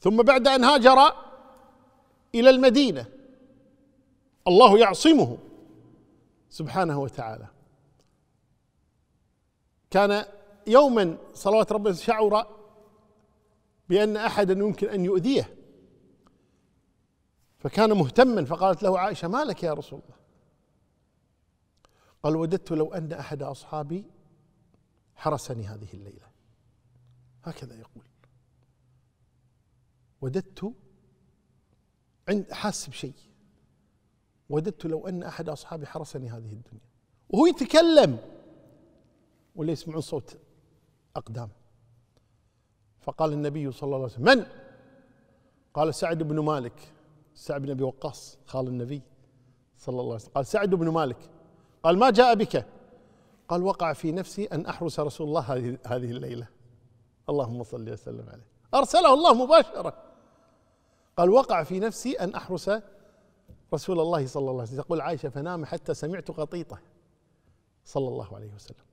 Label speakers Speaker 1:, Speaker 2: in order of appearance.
Speaker 1: ثم بعد ان هاجر الى المدينه الله يعصمه سبحانه وتعالى كان يوما صلوات ربه شعر بان احدا يمكن ان يؤذيه فكان مهتما فقالت له عائشه ما لك يا رسول الله قال وددت لو ان احد اصحابي حرسني هذه الليله هكذا يقول وددت عند حاس بشيء وددت لو ان احد اصحابي حرسني هذه الدنيا وهو يتكلم ولا يسمعون صوت اقدام فقال النبي صلى الله عليه وسلم من قال سعد بن مالك سعد بن ابي وقاص خال النبي صلى الله عليه وسلم قال سعد بن مالك قال ما جاء بك قال وقع في نفسي ان احرس رسول الله هذه الليله اللهم صل وسلم عليه ارسله الله مباشره قال وقع في نفسي أن أحرس رسول الله صلى الله عليه وسلم تقول عائشة فنام حتى سمعت قطيطة صلى الله عليه وسلم